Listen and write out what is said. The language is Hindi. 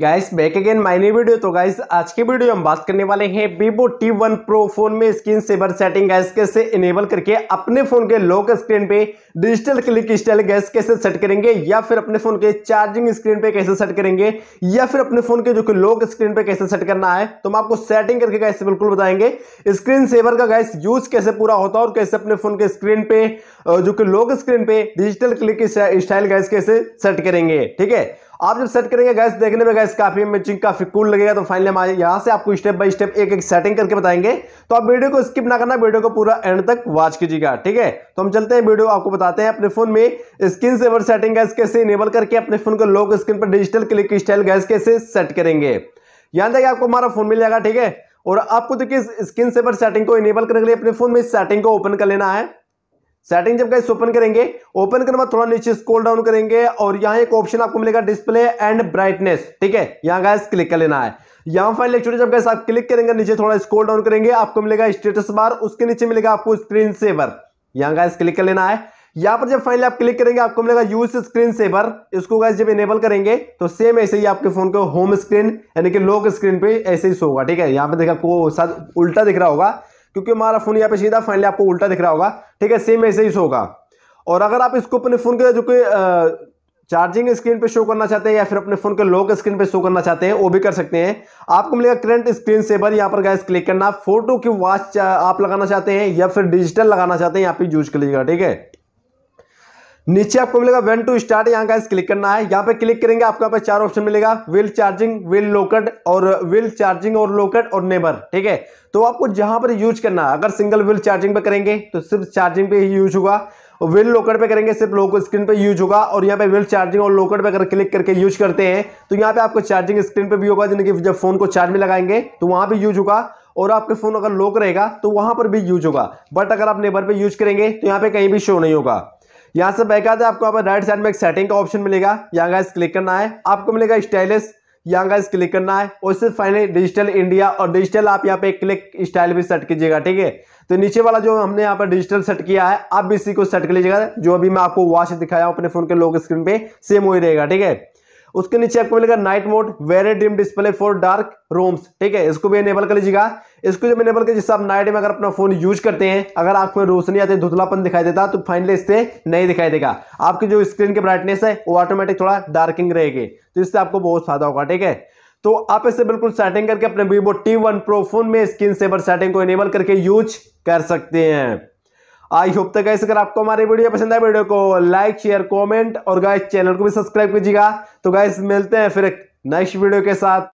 गाइस बैक अगेन माइनी वीडियो तो गाइस आज की वीडियो हम बात करने वाले हैं वीवो T1 Pro फोन में स्क्रीन सेवर सेटिंग गैस कैसे इनेबल करके अपने फोन के लॉक स्क्रीन पे डिजिटल क्लिक स्टाइल गैस कैसे सेट करेंगे या फिर अपने फोन के चार्जिंग स्क्रीन पे कैसे सेट करेंगे या फिर अपने फोन के जो कि लॉक स्क्रीन पे कैसे सेट करना है तो हम आपको सेटिंग करके गैस बिल्कुल बताएंगे स्क्रीन सेवर का गैस यूज कैसे पूरा होता है और कैसे अपने फोन के स्क्रीन पे जो कि लॉक स्क्रीन पे डिजिटल क्लिक स्टाइल गैस कैसे सेट करेंगे ठीक है आप जब सेट करेंगे गैस देखने में गैस काफ़ी मैचिंग काफ़ी कूल लगेगा तो फाइनली हम यहाँ से आपको स्टेप बाय स्टेप एक एक सेटिंग करके बताएंगे तो आप वीडियो को स्किप ना करना वीडियो को पूरा एंड तक वॉच कीजिएगा ठीक है तो हम चलते हैं वीडियो आपको बताते हैं अपने फोन में स्क्रीन सेवर सेटिंग गैस कैसे इनेबल करके अपने फोन को लॉक स्क्रीन पर डिजिटल क्लिक स्टाइल गैस कैसे सेट करेंगे यहां तक आपको हमारा फोन मिल जाएगा ठीक है और आपको देखिए स्क्रीन सेवर सेटिंग को इनेबल करने के लिए अपने फोन में सेटिंग को ओपन कर लेना है सेटिंग जब गाइस ओपन करेंगे ओपन करने बाद थोड़ा नीचे स्क्रॉल डाउन करेंगे और यहाँ एक ऑप्शन आपको मिलेगा डिस्प्ले एंड ब्राइटनेस ठीक है यहाँ गाइस क्लिक कर लेना है यहाँ फाइनल लेक्चर जब गाइस आप क्लिक करेंगे नीचे थोड़ा स्क्रॉल डाउन करेंगे आपको मिलेगा स्टेटस बार उसके नीचे मिलेगा आपको स्क्रीन सेवर यहाँ गाइस क्लिक कर लेना है यहाँ पर जब फाइनली आप क्लिक करेंगे आपको मिलेगा यूज स्क्रीन सेवर इसको गाइस जब इनेबल करेंगे तो सेम ऐसे ही आपके फोन को होम स्क्रीन यानी कि लॉक स्क्रीन पे ऐसे ही होगा ठीक है यहाँ पे देखा आपको उल्टा दिख रहा होगा क्योंकि हमारा फोन यहाँ पे सीधा फाइनली आपको उल्टा दिख रहा होगा ठीक है सेम ऐसे ही होगा और अगर आप इसको अपने फ़ोन के जो कि चार्जिंग स्क्रीन पे शो करना चाहते हैं या फिर अपने फोन के लॉक स्क्रीन पे शो करना चाहते हैं वो भी कर सकते हैं आपको मिलेगा करंट स्क्रीन सेवर यहाँ पर गैस क्लिक करना फोटो की वॉच आप लगाना चाहते हैं या फिर डिजिटल लगाना चाहते हैं यहाँ पे यूज कर लीजिएगा ठीक है नीचे आपको मिलेगा वेन टू स्टार्ट यहाँ का क्लिक करना है यहाँ पे क्लिक करेंगे आपको यहाँ पे चार ऑप्शन मिलेगा विल चार्जिंग विल लोकट और विल चार्जिंग और लोकट और नेबर ठीक है तो आपको जहां पर यूज करना है अगर सिंगल विल चार्जिंग पे करेंगे तो सिर्फ चार्जिंग पे ही यूज होगा विल लोकट पे करेंगे सिर्फ लोको स्क्रीन पे यूज होगा और यहाँ पे विल चार्जिंग और लोकट पे अगर क्लिक करके यूज करते हैं तो यहाँ पे आपको चार्जिंग स्क्रीन पे भी होगा यानी जब फोन को चार्ज में लगाएंगे तो वहां पर यूज होगा और आपके फोन अगर लोक रहेगा तो वहां पर भी यूज होगा बट अगर आप नेबर पे यूज करेंगे तो यहाँ पे कहीं भी शो नहीं होगा यहाँ से बैक आते आपको यहाँ पर राइट साइड में एक सेटिंग का ऑप्शन मिलेगा यहाँ गाइस क्लिक करना है आपको मिलेगा स्टाइलिस यहाँ गाइस क्लिक करना है और सिर्फ फाइनली डिजिटल इंडिया और डिजिटल आप यहाँ पे क्लिक स्टाइल भी सेट कीजिएगा ठीक है तो नीचे वाला जो हमने यहाँ पर डिजिटल सेट किया है आप भी इसी को सेट कर लीजिएगा जो अभी मैं आपको वॉच दिखाया हूँ अपने फोन के लोक स्क्रीन पे सेम वही रहेगा ठीक है उसके नीचे आपको मिलेगा night mode very dim display for dark rooms ठीक है इसको भी इनेबल कर लीजिएगा इसको जब इनेबल कर जिससे आप नाइट में अगर अपना फोन यूज करते हैं अगर आपको में रोशनी आती है धुतलापन दिखाई देता तो फाइनली इससे नहीं दिखाई देगा आपकी जो स्क्रीन की ब्राइटनेस है वो ऑटोमेटिक थोड़ा डार्किंग रहेगी तो इससे आपको बहुत फायदा होगा ठीक है तो आप इसे बिल्कुल सेटिंग करके अपने Vivo T one Pro phone में स्क्रीन सेवर सेटिंग को इनेबल करके यूज कर सकते हैं आई होप तक तो गाइस अगर आपको हमारी वीडियो पसंद आए वीडियो को लाइक शेयर कमेंट और गाइस चैनल को भी सब्सक्राइब कीजिएगा तो गाइस मिलते हैं फिर एक नेक्स्ट वीडियो के साथ